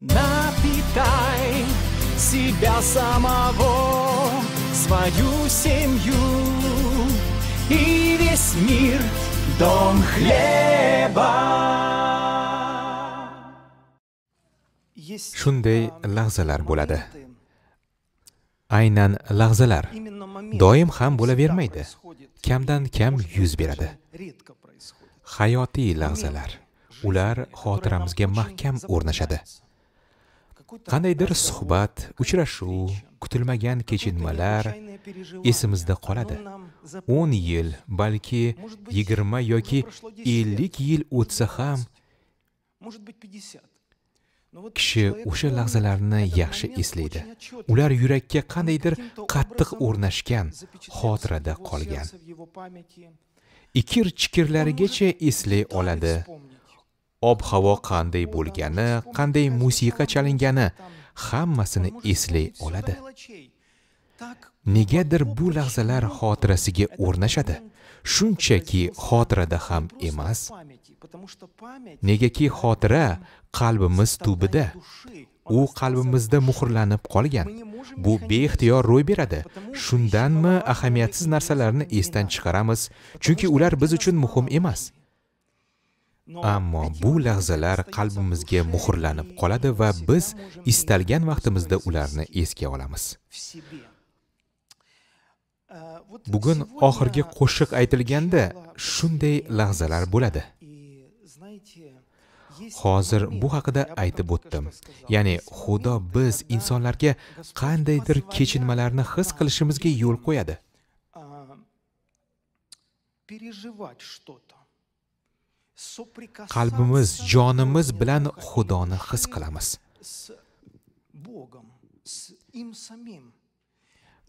Напитай себя самого, свою семью и весь мир дом хлеба. Shunday lahzalar bo'ladi. Aynan lahzalar doim ham bo'lavermaydi. Kamdan kam yuz beradi. Hayotiy lahzalar. Ular xotiramizga mahkam o'rnashadi. qandaydir suhbat uchrashuv kutilmagan kechinmalar esimizda qoladi 10 yil balki 20 yoki 50 yil o'tsa ham kishi o'sha lahzalarni yaxshi eslaydi ular yurakka qandaydir qattiq o'rnashgan xotirada qolgan ikir chikirlarigacha eslay oladi ob-havo qanday bo'lgani, qanday musiqa chalingani hammasini eslay oladi. Negadir bu lahzalar xotirasiga o'rnashadi. Shunchaki xotirada ham emas. Negaki xotira qalbimiz tubida, u qalbimizda muhrlanib qolgan. Bu beixtiyor ro'y beradi. Shundanmi ahamiyatsiz narsalarni esdan chiqaramiz, chunki ular biz uchun muhim emas. ammo bu lahzalar qalbimizga muhrlanib qoladi va biz istalgan vaqtimizda ularni esga olamiz bugun oxirgi qo'shiq aytilganda shunday lahzalar bo'ladi hozir bu haqida aytib o'tdim ya'ni xudo biz insonlarga qandaydir kechinmalarni his qilishimizga yo'l qo'yadi переживать что-то qalbimiz jonimiz bilan xudoni his qilamiz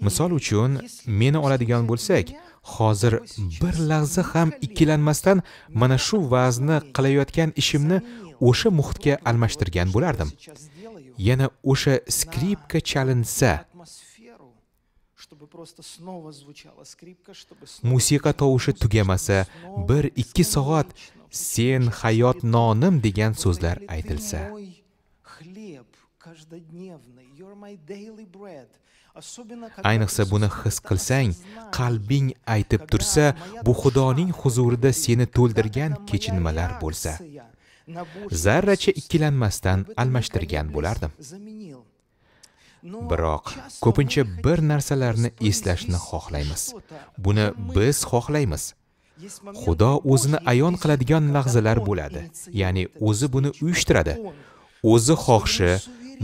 misol uchun meni oladigan bo'lsak hozir bir lahza ham ikkilanmasdan mana shu vazni qilayotgan ishimni o'sha muhitga almashtirgan bo'lardim yana o'sha skripka chalinsa musiqa tovushi tugamasa bir ikki soat sen hayot nonim degan so'zlar aytilsa ayniqsa buni his qilsang qalbing aytib tursa bu xudoning huzurida seni to'ldirgan kechinmalar bo'lsa zarracha ikkilanmasdan almashtirgan bo'lardim biroq ko'pincha bir narsalarni eslashni xohlaymiz buni biz xohlaymiz xudo o'zini ayon qiladigan lahzalar bo'ladi ya'ni o'zi buni uyushtiradi o'zi xohishi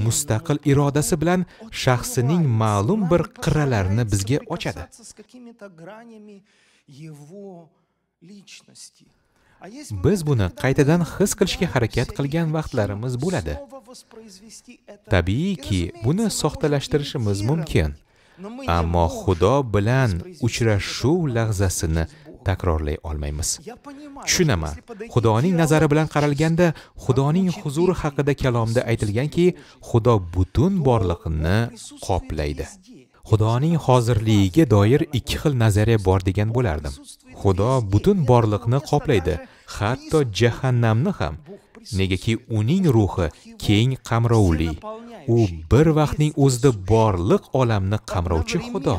mustaqil irodasi bilan shaxsining ma'lum bir qirralarini bizga ochadi biz buni qaytadan his qilishga harakat qilgan vaqtlarimiz bo'ladi tabiiyki buni soxtalashtirishimiz mumkin ammo xudo bilan uchrashuv lahzasini takrorlay olmaymiz tushunaman xudoning nazari bilan qaralganda xudoning huzuri haqida kalomda aytilganki xudo butun borliqni qoplaydi xudoning hozirligiga doir ikki xil nazariya bor degan bo'lardim xudo butun borliqni qoplaydi hatto jahannamni ham negaki uning ruhi keng qamrovli u bir vaqtning o'zida borliq olamni qamrovchi xudo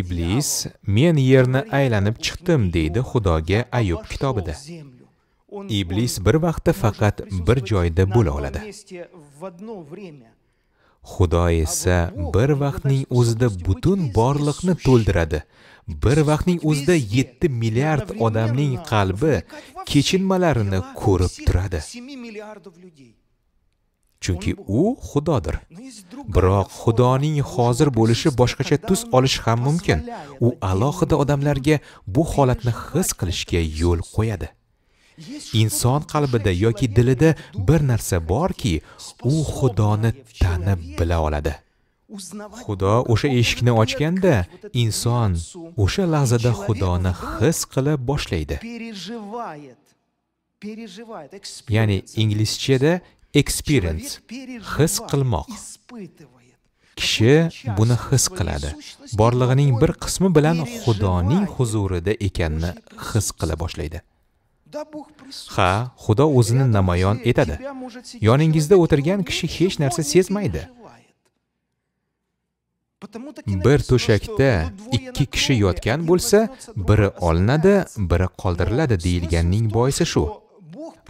iblis men yerni aylanib chiqdim deydi xudoga ayub kitobida iblis bir vaqtda faqat bir joyda bo'la oladi xudo esa bir vaqtning o'zida butun borliqni to'ldiradi bir vaqtning o'zida 7 milliard odamning qalbi kechinmalarini ko'rib turadi chunki u xudodir biroq xudoning hozir bo'lishi boshqacha tus olishi ham mumkin u alohida odamlarga bu holatni his qilishga yo'l qo'yadi inson qalbida yoki dilida bir narsa borki u xudoni tanib bila oladi xudo o'sha eshikni ochganda inson o'sha lahzada xudoni his qila boshlaydi ya'ni inglizchada experience his qilmoq kishi buni his qiladi borlig'ining bir qismi bilan xudoning huzurida ekanini his qila boshlaydi ha xudo o'zini namoyon etadi yoningizda o'tirgan kishi hech narsa sezmaydi bir to'shakda ikki kishi yotgan bo'lsa biri olinadi biri qoldiriladi deyilganining boisi shu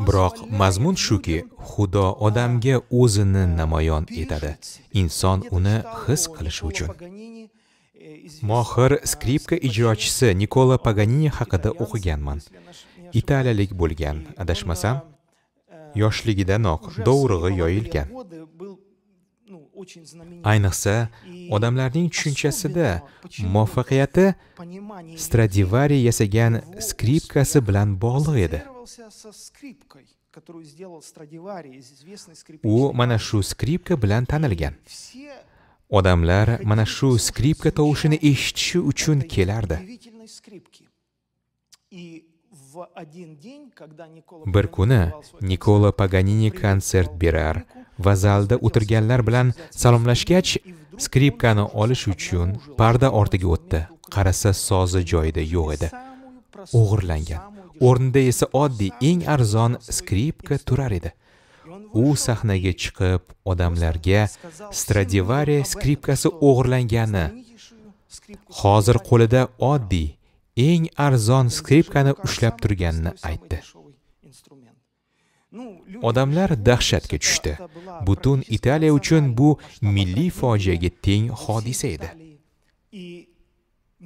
biroq mazmun shuki xudo odamga o'zini namoyon etadi inson uni his qilishi uchun mohir skripka ijrochisi nikola paganini haqida o'qiganman italiyalik bo'lgan adashmasam yoshligidanoq dovrug'i yoyilgan ayniqsa odamlarning tushunchasida muvaffaqiyati stradivari yasagan skripkasi bilan bog'liq edi u mana shu skripka bilan tanilgan odamlar mana shu skripka tovushini eshitishi uchun kelardi bir kuni nikola paganini konsert berar va zalda o'tirganlar bilan salomlashgach skripkani olish uchun parda ortiga o'tdi qarasa sozi joyida yo'q edi o'g'irlangan o'rnida esa oddiy eng arzon skripka turar edi u sahnaga chiqib odamlarga stradivariya skripkasi o'g'irlangani hozir qo'lida oddiy eng arzon skripkani ushlab turganini aytdi odamlar dahshatga tushdi butun italiya uchun bu milliy fojiaga teng hodisa edi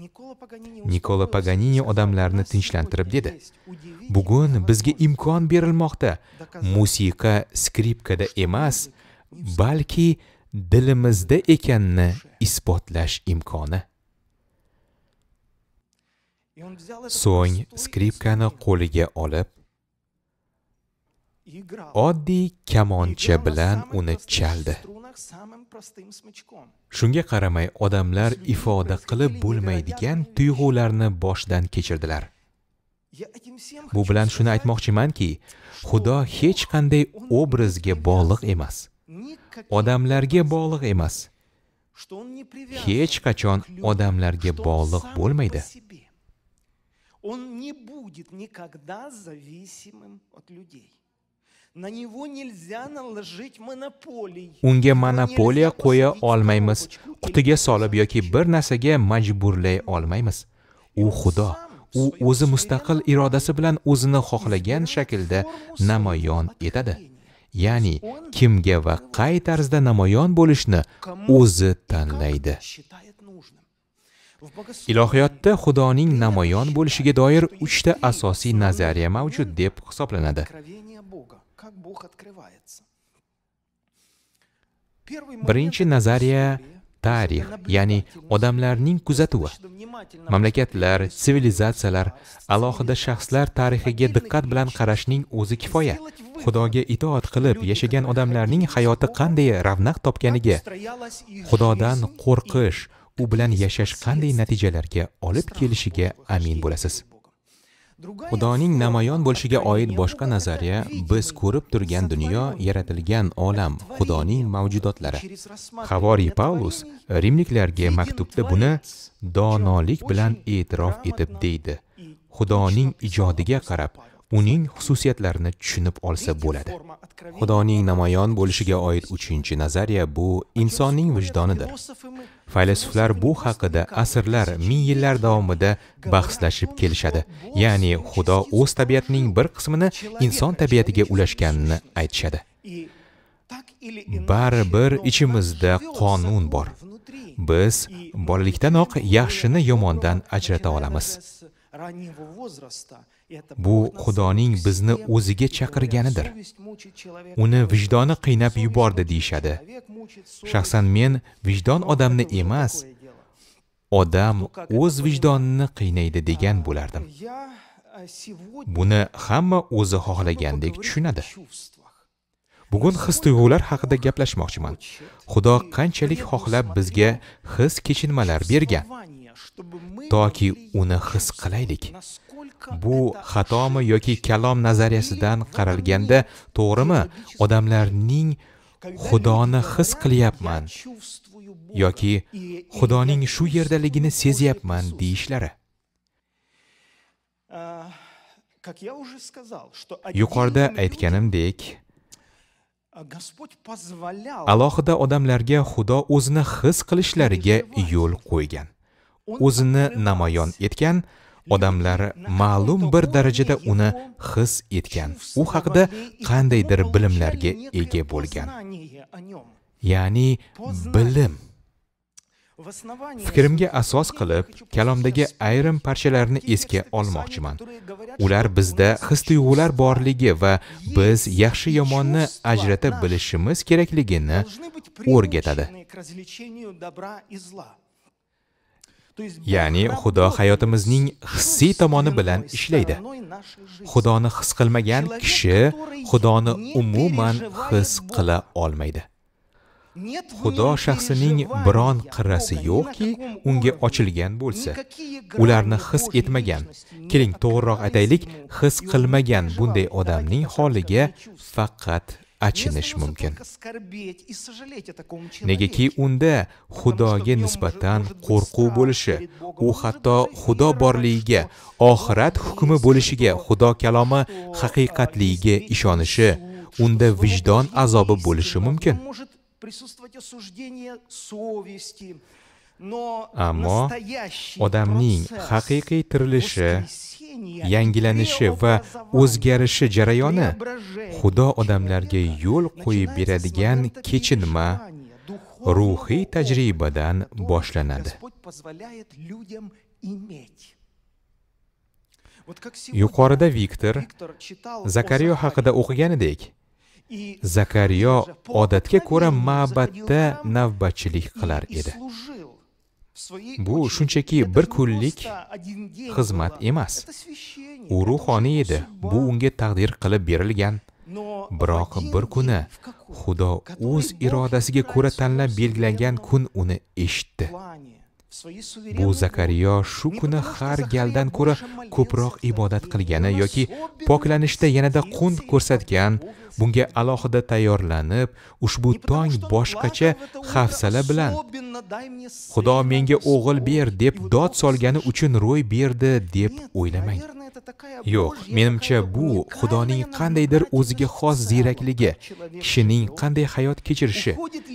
nikola paganini odamlarni tinchlantirib dedi bugun bizga imkon berilmoqda musiqa skripkada emas balki dilimizda ekanini isbotlash imkoni so'ng skripkani qo'liga olib oddiy kamoncha bilan uni chaldi shunga qaramay odamlar ifoda qilib bo'lmaydigan tuyg'ularni boshdan kechirdilar bu bilan shuni aytmoqchimanki xudo hech qanday obrazga bog'liq emas odamlarga bog'liq emas hech qachon odamlarga bog'liq bo'lmaydi он не будет никогда зависимым от людей. unga monopoliya qo'ya olmaymiz qutiga solib yoki bir narsaga majburlay olmaymiz u xudo u o'zi mustaqil irodasi bilan o'zini xohlagan shaklda namoyon etadi ya'ni kimga va qay tarzda namoyon bo'lishni o'zi tanlaydi ilohiyotda xudoning namoyon bo'lishiga doir uchta asosiy nazariya mavjud deb hisoblanadi birinchi nazariya tarix ya'ni odamlarning kuzatuvi mamlakatlar sivilizatsiyalar alohida shaxslar tarixiga diqqat bilan qarashning o'zi kifoya xudoga itoat qilib yashagan odamlarning hayoti qanday ravnaq topganiga xudodan qo'rqish u bilan yashash qanday natijalarga olib kelishiga amin bo'lasiz Xudoning namoyon bo'lishiga oid boshqa nazariya biz ko'rib turgan dunyo yaratilgan olam Xudoning mavjudotlari. Havoriy Pavlus Rimliklarga maktubda buni donolik bilan e'tirof etib deydi. Xudoning ijodiga qarab uning xususiyatlarini tushunib olsa bo'ladi xudoning namoyon bo'lishiga oid uchinchi nazariya bu insonning vijdonidir faylasuflar bu haqida asrlar ming yillar davomida bahslashib kelishadi ya'ni xudo o'z tabiatining bir qismini inson tabiatiga ulashganini aytishadi baribir ichimizda qonun bor biz bolalikdanoq yaxshini yomondan ajrata olamiz bu xudoning bizni o'ziga chaqirganidir uni vijdoni qiynab yubordi deyishadi shaxsan men vijdon odamni emas odam o'z vijdonini qiynaydi degan bo'lardim buni hamma o'zi xohlagandek tushunadi bugun his tuyg'ular haqida gaplashmoqchiman xudo qanchalik xohlab bizga his kechinmalar bergan toki uni his qilaylik bu xatomi yoki kalom nazariyasidan qaralganda to'g'rimi odamlarning xudoni his qilyapman yoki xudoning shu yerdaligini sezyapman deyishlari yuqorida aytganimdek alohida odamlarga xudo o'zini his qilishlariga yo'l qo'ygan o'zini namoyon etgan odamlari ma'lum bir darajada uni his etgan u haqida qandaydir bilimlarga ega bo'lgan ya'ni bilim Fikrimga asos qilib, kalomdagi ayrim parchalarni esga olmoqchiman. Ular bizda his-tuyg'ular borligi va biz yaxshi yomonni ajrata bilishimiz kerakligini o'rgatadi. ya'ni xudo hayotimizning hissiy tomoni bilan ishlaydi xudoni his qilmagan kishi xudoni umuman his qila olmaydi xudo shaxsining biron qirrasi yo'qki unga ochilgan bo'lsa ularni his etmagan keling to'g'riroq aytaylik his qilmagan bunday odamning holiga faqat achinish mumkin negaki unda xudoga nisbatan qo'rquv bo'lishi u hatto xudo borligiga oxirat hukmi bo'lishiga xudo kalomi haqiqatligiga ishonishi unda vijdon azobi bo'lishi mumkin ammo odamning haqiqiy tirilishi yangilanishi va o'zgarishi jarayoni xudo odamlarga yo'l qo'yib beradigan kechinma ruhiy tajribadan boshlanadi yuqorida viktor zakaryo haqida o'qiganidek zakaryo odatga ko'ra ma'batda navbatchilik qilar edi bu shunchaki bir kunlik xizmat emas u ruhoniy edi bu unga taqdir qilib berilgan biroq bir kuni xudo o'z irodasiga ko'ra tanlab belgilangan kun uni eshitdi bu zakariyo shu kuni har galdan ko'ra ko'proq ibodat qilgani yoki poklanishda yanada qunt ko'rsatgan bunga alohida tayyorlanib ushbu tong boshqacha hafsala bilan xudo menga o'g'il ber deb dod solgani uchun ro'y berdi deb o'ylamang yo'q menimcha bu xudoning qandaydir o'ziga xos ziyrakligi kishining qanday hayot kechirishi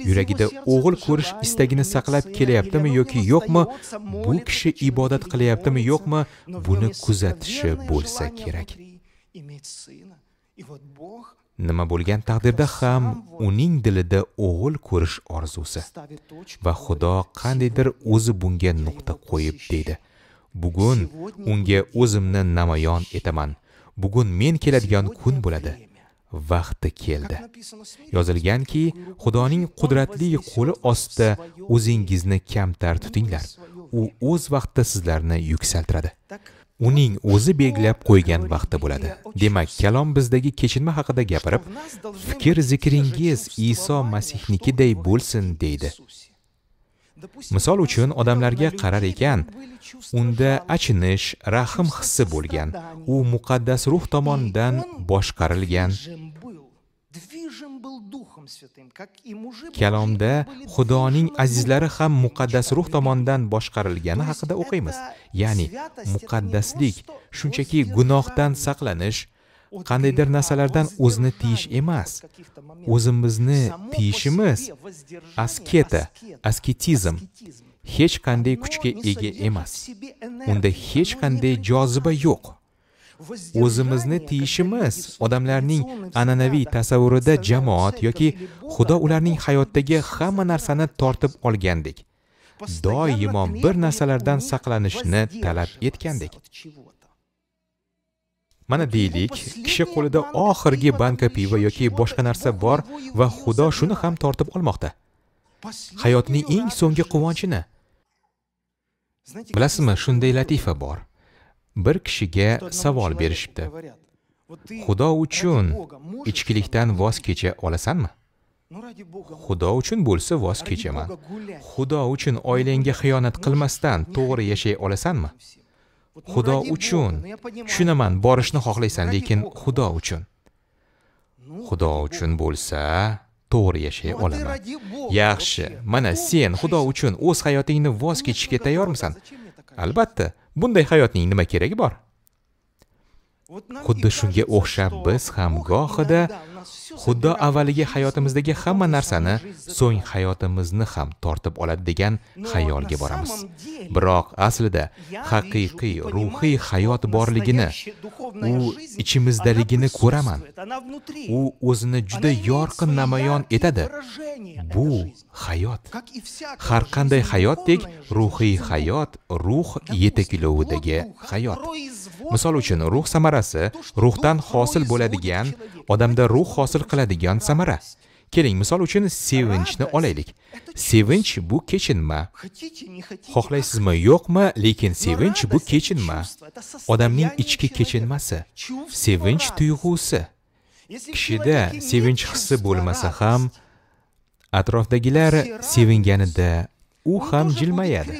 yuragida o'g'il ko'rish istagini saqlab kelyaptimi yoki yo'qmi bu kishi ibodat qilyaptimi yo'qmi buni kuzatishi bo'lsa kerak nima bo'lgan taqdirda ham uning dilida o'g'il ko'rish orzusi va xudo qandaydir o'zi bunga nuqta qo'yib deydi bugun unga o'zimni namoyon etaman bugun men keladigan kun bo'ladi vaqti keldi yozilganki xudoning qudratli qo'li ostida o'zingizni kamtar tutinglar u o'z vaqtida sizlarni yuksaltiradi uning o'zi belgilab qo'ygan vaqti bo'ladi demak kalom bizdagi kechinma haqida gapirib fikr zikringiz iso masihnikiday bo'lsin deydi misol uchun odamlarga qarar ekan unda achinish rahm hissi bo'lgan u muqaddas ruh tomonidan boshqarilgan kalomda xudoning azizlari ham muqaddas ruh tomonidan boshqarilgani haqida o'qiymiz ya'ni muqaddaslik shunchaki gunohdan saqlanish qandaydir narsalardan o'zini tiyish emas o'zimizni tiyishimiz asketa asketizm hech qanday kuchga ega emas unda hech qanday joziba yo'q o'zimizni tiyishimiz odamlarning an'anaviy tasavvurida jamoat yoki xudo ularning hayotdagi hamma narsani tortib olgandek doimo bir narsalardan saqlanishni talab etgandek mana deylik kishi qo'lida oxirgi banka piva yoki boshqa narsa bor va xudo shuni ham tortib olmoqda hayotning eng so'nggi quvonchini bilasizmi shunday latifa bor bir kishiga savol berishibdi xudo uchun ichkilikdan voz kecha olasanmi xudo uchun bo'lsa voz kechaman xudo uchun oilangga xiyonat qilmasdan to'g'ri yashay olasanmi xudo uchun tushunaman borishni xohlaysan lekin xudo uchun xudo uchun bo'lsa to'g'ri yashay olaman yaxshi mana sen xudo uchun o'z hayotingni voz kechishga tayyormisan albatta bunday hayotning nima keragi bor xuddi shunga o'xshab biz ham gohida Xuddi avvaliga hayotimizdagi hamma narsani so'ng hayotimizni ham tortib oladi degan xayolga boramiz. Biroq aslida haqiqiy ruhiy hayot borligini, u ichimizdaligini ko'raman. U o'zini juda yorqin namoyon etadi. Bu hayot. Har qanday hayotdek ruhiy hayot ruh yetaklovidagi hayot. misol uchun ruh samarasi ruhdan hosil bo'ladigan odamda ruh hosil qiladigan samara keling misol uchun sevinchni olaylik sevinch bu kechinma xohlaysizmi yo'qmi lekin sevinch bu kechinma odamning ichki kechinmasi sevinch tuyg'usi kishida sevinch hissi bo'lmasa ham atrofdagilar sevinganida u ham jilmayadi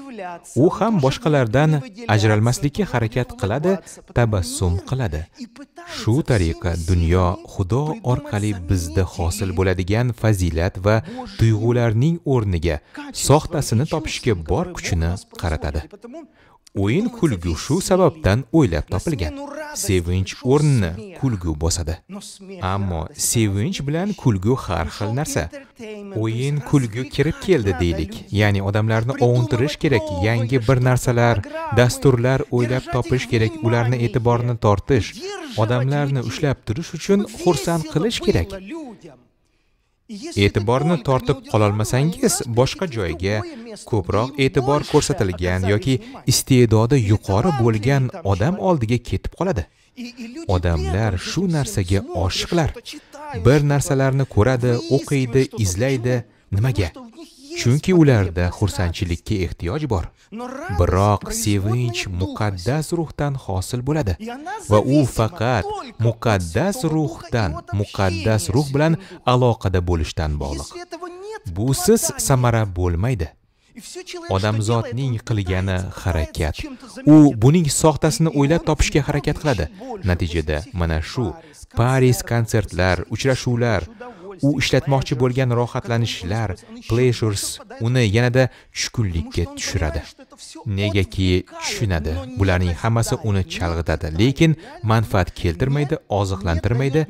u ham boshqalardan ajralmaslikka harakat qiladi tabassum qiladi shu tariqa dunyo xudo orqali bizda hosil bo'ladigan fazilat va tuyg'ularning o'rniga soxtasini topishga bor kuchini qaratadi o'yin kulgu shu sababdan o'ylab topilgan sevinch o'rnini kulgu bosadi ammo sevinch bilan kulgu har xil narsa o'yin kulgu kirib keldi deylik ya'ni odamlarni ovuntirish kerak yangi bir narsalar dasturlar o'ylab topish kerak ularni e'tiborini tortish odamlarni ushlab turish uchun xursand qilish kerak e'tiborni tortib qololmasangiz boshqa joyga ko'proq e'tibor ko'rsatilgan yoki iste'dodi yuqori bo'lgan odam oldiga ketib qoladi odamlar shu narsaga oshiqlar bir narsalarni ko'radi o'qiydi izlaydi nimaga chunki ularda xursandchilikka ehtiyoj bor biroq sevinch muqaddas ruhdan hosil bo'ladi va u faqat muqaddas ruhdan muqaddas ruh bilan aloqada bo'lishdan bog'liq busiz samara bo'lmaydi odamzodning qilgani harakat u buning soxtasini o'ylab topishga harakat qiladi natijada mana shu paris konsertlar uchrashuvlar u ishlatmoqchi bo'lgan rohatlanishlar, pleasures uni yanada tushkunlikka tushiradi. Negaki tushunadi, bularning hammasi uni chalg'itadi, lekin manfaat keltirmaydi, oziqlantirmaydi.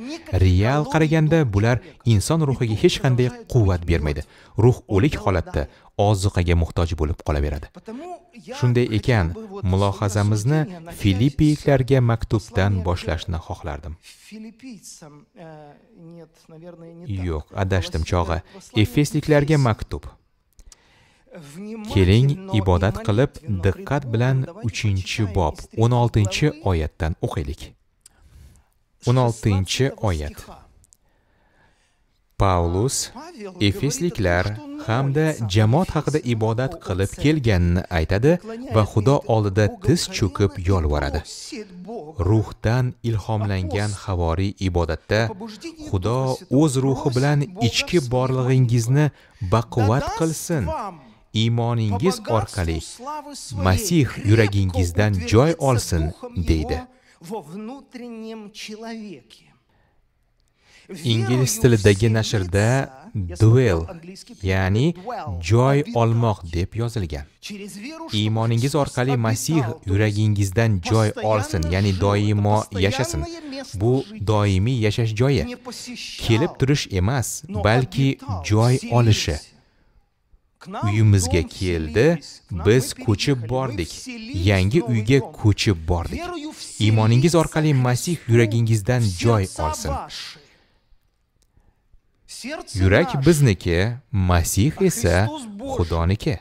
Real qaraganda bular inson ruhiga hech qanday quvvat bermaydi. Ruh o'lik holatda oziqaga muhtoj bo'lib qolaveradi. Shunday ekan, mulohazamizni Filippiyliklarga maktubdan boshlashni xohlardim. yo'q adashdim chog'i efesliklarga maktub keling ibodat qilib diqqat bilan uchinchi bob o'n oltinchi oyatdan o'qiylik o'n oltinchi oyat Paulus efesliklar hamda jamoat haqida ibodat qilib kelganini aytadi va xudo oldida tiz cho'kib yolvoradi ruhdan ilhomlangan havoriy ibodatda xudo o'z ruhi bilan ichki borlig'ingizni baquvvat qilsin iymoningiz orqali masih yuragingizdan joy olsin deydi во внутреннем человеке. ingliz tilidagi nashrda duel ya'ni joy olmoq deb yozilgan iymoningiz orqali masih yuragingizdan joy olsin ya'ni doimo yashasin bu doimiy yashash joyi kelib turish emas balki joy olishi uyimizga keldi biz ko'chib bordik yangi uyga ko'chib bordik iymoningiz orqali masih yuragingizdan joy olsin yurak bizniki masih esa xudoniki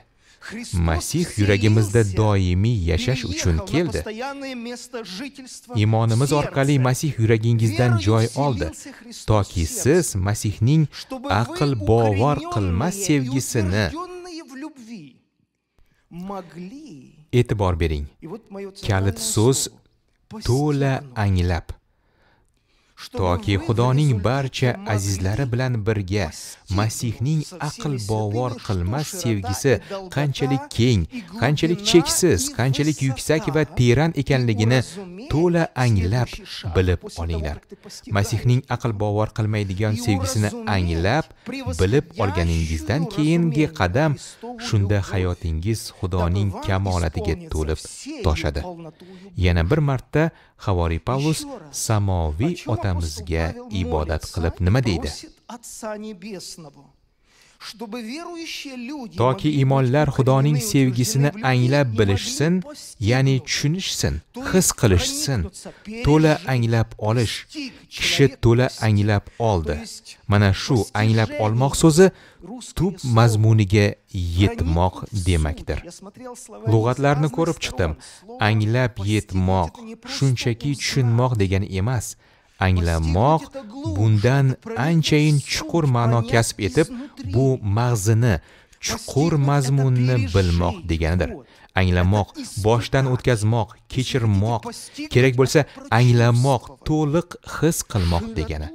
Masih yuragimizda doimiy yashash uchun keldi. Iymonimiz orqali Masih yuragingizdan joy oldi, toki siz Masihning aql bovar qilmas sevgisini e'tibor bering. Kalit so'z to'la anglab toki xudoning barcha azizlari bilan birga masihning aql bovor qilmas sevgisi qanchalik keng qanchalik cheksiz qanchalik yuksak va teran ekanligini to'la anglab bilib olinglar masihning aql bovor qilmaydigan sevgisini anglab bilib olganingizdan keyingi qadam shunda hayotingiz xudoning kamolatiga to'lib toshadi yana bir marta havoriy Pavlus samoviy otamizga ibodat qilib nima deydi? toki imonlar xudoning sevgisini anglab bilishsin ya'ni tushunishsin his qilishsin to'la anglab olish kishi to'la anglab oldi mana shu anglab olmoq so'zi tub mazmuniga yetmoq demakdir lug'atlarni ko'rib chiqdim anglab yetmoq shunchaki tushunmoq degani emas anglamoq bundan anchayin chuqur ma'no kasb etib, bu mag'zini chuqur mazmunni bilmoq deganidir. Anglamoq, boshdan o'tkazmoq, kechirmoq, kerak bo'lsa anglamoq, to'liq his qilmoq degani.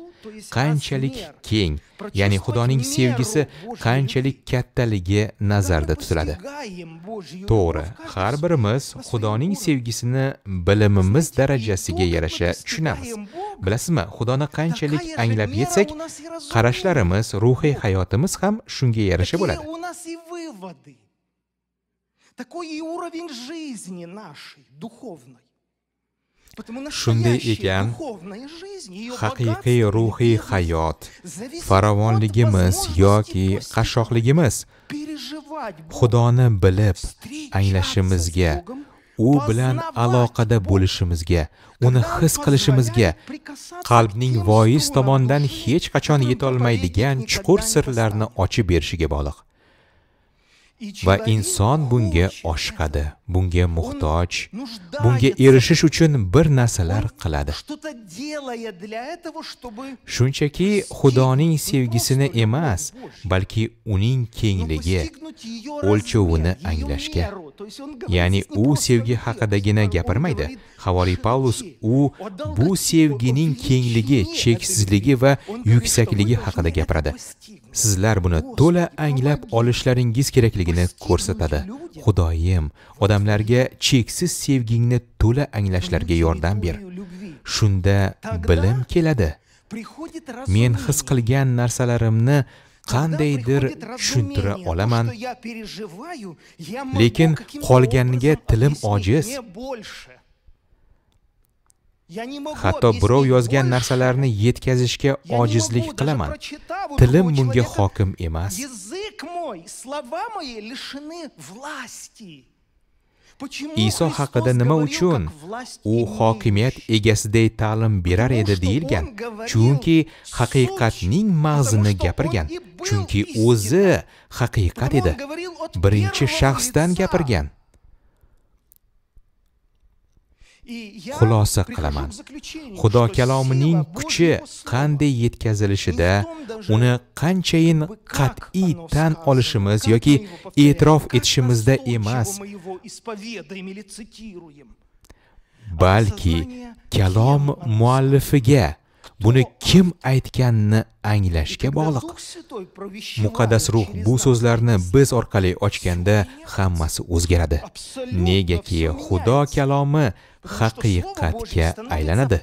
qanchalik keng ya'ni xudoning sevgisi qanchalik kattaligi nazarda tutiladi to'g'ri har birimiz xudoning sevgisini bilimimiz darajasiga yarasha tushunamiz bilasizmi xudoni qanchalik anglab yetsak qarashlarimiz ruhiy hayotimiz ham shunga yarasha bo'ladi Такой и уровень жизни нашей, духовной. shunday ekan haqiqiy ruhiy hayot farovonligimiz yoki qashshoqligimiz xudoni bilib anglashimizga u bilan aloqada bo'lishimizga uni his qilishimizga qalbning voiz tomonidan hech qachon yetolmaydigan chuqur sirlarni ochib berishiga bog'liq va inson bunga oshiqadi bunga muhtoj bunga erishish uchun bir narsalar qiladi shunchaki xudoning sevgisini emas balki uning kengligi o'lchovini anglashga ya'ni u sevgi haqidagina gapirmaydi havoriy pavlus u bu sevgining kengligi cheksizligi va yuksakligi haqida gapiradi sizlar buni to'la anglab olishlaringiz kerakligini ko'rsatadi xudoyim odam odamlarga cheksiz sevgingni to'la anglashlariga yordam ber shunda bilim keladi men his qilgan narsalarimni qandaydir tushuntira olaman lekin qolganiga tilim ojiz hatto birov yozgan narsalarni yetkazishga ojizlik qilaman tilim bunga hokim emas Iso haqida nima uchun u hokimiyat egasiday ta'lim berar edi deyilgan? Chunki haqiqatning mag'zini gapirgan. Chunki o'zi haqiqat edi. Birinchi shaxsdan gapirgan. xulosa qilaman xudo kalomining kuchi qanday yetkazilishida uni qanchayin qat'iy tan olishimiz yoki e'tirof etishimizda emas balki kalom muallifiga buni kim aytganini anglashga bog'liq muqaddas ruh bu so'zlarni biz orqali ochganda hammasi o'zgaradi negaki xudo kalomi haqiqatga aylanadi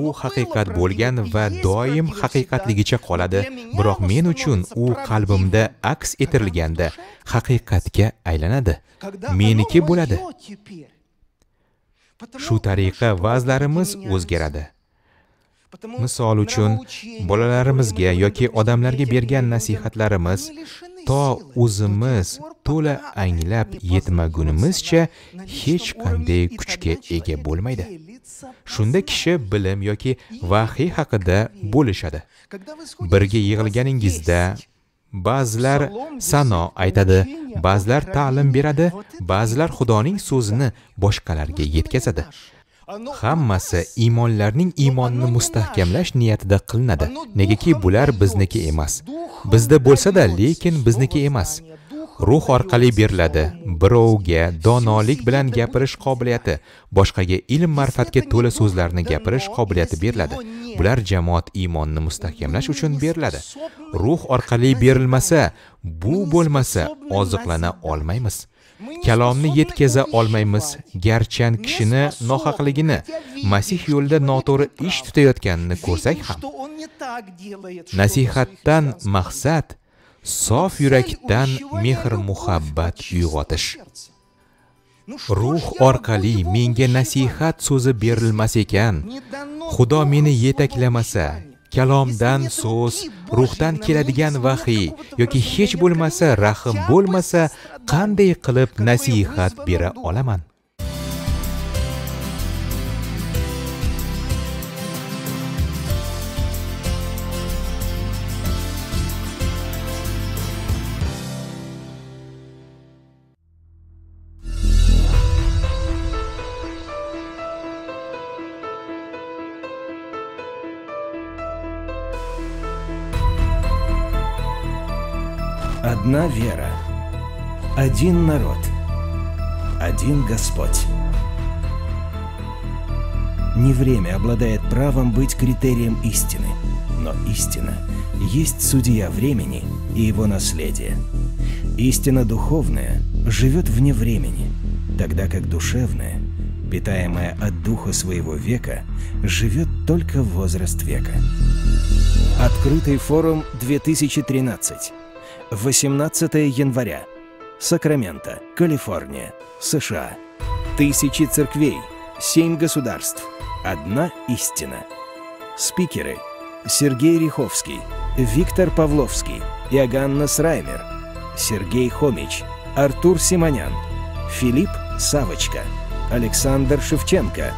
u haqiqat bo'lgan va doim haqiqatligicha qoladi biroq men uchun u qalbimda aks ettirilganda haqiqatga aylanadi meniki bo'ladi shu tariqa vazlarimiz o'zgaradi misol uchun bolalarimizga yoki odamlarga bergan nasihatlarimiz to o'zimiz to'la anglab yetmagunimizcha hech qanday kuchga ega bo'lmaydi shunda kishi bilim yoki vahiy haqida bo'lishadi birga yig'ilganingizda ba'zilar sano aytadi ba'zilar ta'lim beradi ba'zilar xudoning so'zini boshqalarga yetkazadi hammasi iymonlarning iymonni mustahkamlash niyatida qilinadi negaki bular bizniki emas bizda bo'lsada da lekin bizniki emas ruh orqali beriladi birovga donolik bilan gapirish qobiliyati boshqaga ilm ma'rifatga to'la so'zlarni gapirish qobiliyati beriladi bular jamoat iymonni mustahkamlash uchun beriladi ruh orqali berilmasa bu bo'lmasa oziqlana olmaymiz kalomni yetkaza olmaymiz garchan kishini nohaqligini masih yo'lida noto'g'ri ish tutayotganini ko'rsak ham nasihatdan maqsad sof yurakdan mehr muhabbat uyg'otish ruh orqali menga nasihat so'zi berilmas ekan xudo meni yetaklamasa kalomdan so'z ruhdan keladigan vahiy yoki hech bo'lmasa rahm bo'lmasa qanday qilib nasihat bera olaman Одна вера. Один народ. Один Господь. Не время обладает правом быть критерием истины, но истина есть судья времени и его наследие. Истина духовная живет вне времени, тогда как душевная, питаемая от духа своего века, живет только возраст века. Открытый форум 2013. 18 января. Сакраменто, Калифорния, США. Тысячи церквей, семь государств, одна истина. Спикеры – Сергей Риховский, Виктор Павловский, Иоганна Сраймер, Сергей Хомич, Артур Симонян, Филипп Савочка, Александр Шевченко.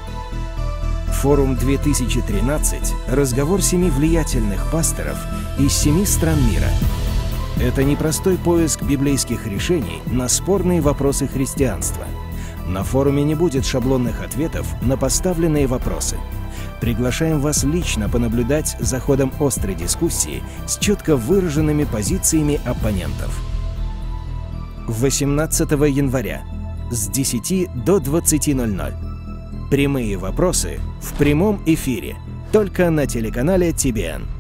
Форум 2013 – разговор семи влиятельных пасторов из семи стран мира – это не простой поиск библейских решений на спорные вопросы христианства. На форуме не будет шаблонных ответов на поставленные вопросы. Приглашаем вас лично понаблюдать за ходом острой дискуссии с четко выраженными позициями оппонентов. 18 января с 10 до 20.00. Прямые вопросы в прямом эфире, только на телеканале ТБН.